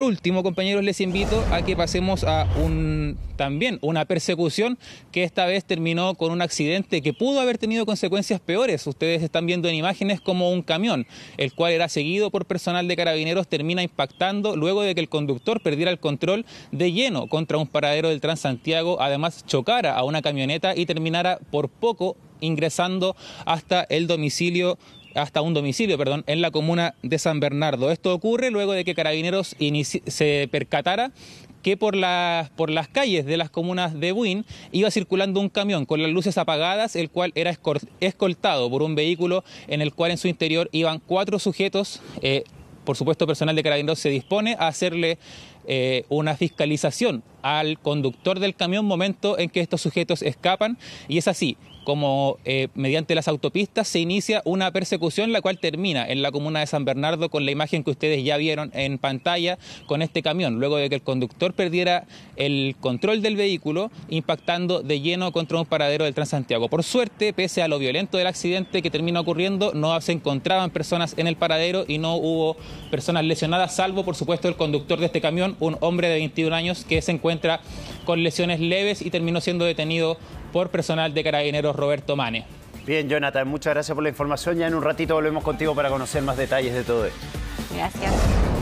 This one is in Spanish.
último, compañeros, les invito a que pasemos a un también una persecución que esta vez terminó con un accidente que pudo haber tenido consecuencias peores. Ustedes están viendo en imágenes como un camión, el cual era seguido por personal de carabineros, termina impactando luego de que el conductor perdiera el control de lleno contra un paradero del Transantiago, además chocara a una camioneta y terminara por poco ingresando hasta el domicilio hasta un domicilio, perdón, en la comuna de San Bernardo. Esto ocurre luego de que Carabineros se percatara que por las, por las calles de las comunas de Buin iba circulando un camión con las luces apagadas, el cual era escoltado por un vehículo en el cual en su interior iban cuatro sujetos. Eh, por supuesto, personal de Carabineros se dispone a hacerle eh, una fiscalización al conductor del camión momento en que estos sujetos escapan y es así como eh, mediante las autopistas se inicia una persecución la cual termina en la comuna de San Bernardo con la imagen que ustedes ya vieron en pantalla con este camión, luego de que el conductor perdiera el control del vehículo impactando de lleno contra un paradero del Transantiago. Por suerte, pese a lo violento del accidente que termina ocurriendo, no se encontraban personas en el paradero y no hubo personas lesionadas, salvo por supuesto el conductor de este camión un hombre de 21 años que se encuentra con lesiones leves y terminó siendo detenido por personal de carabineros Roberto Mane. Bien, Jonathan, muchas gracias por la información. Ya en un ratito volvemos contigo para conocer más detalles de todo esto. Gracias.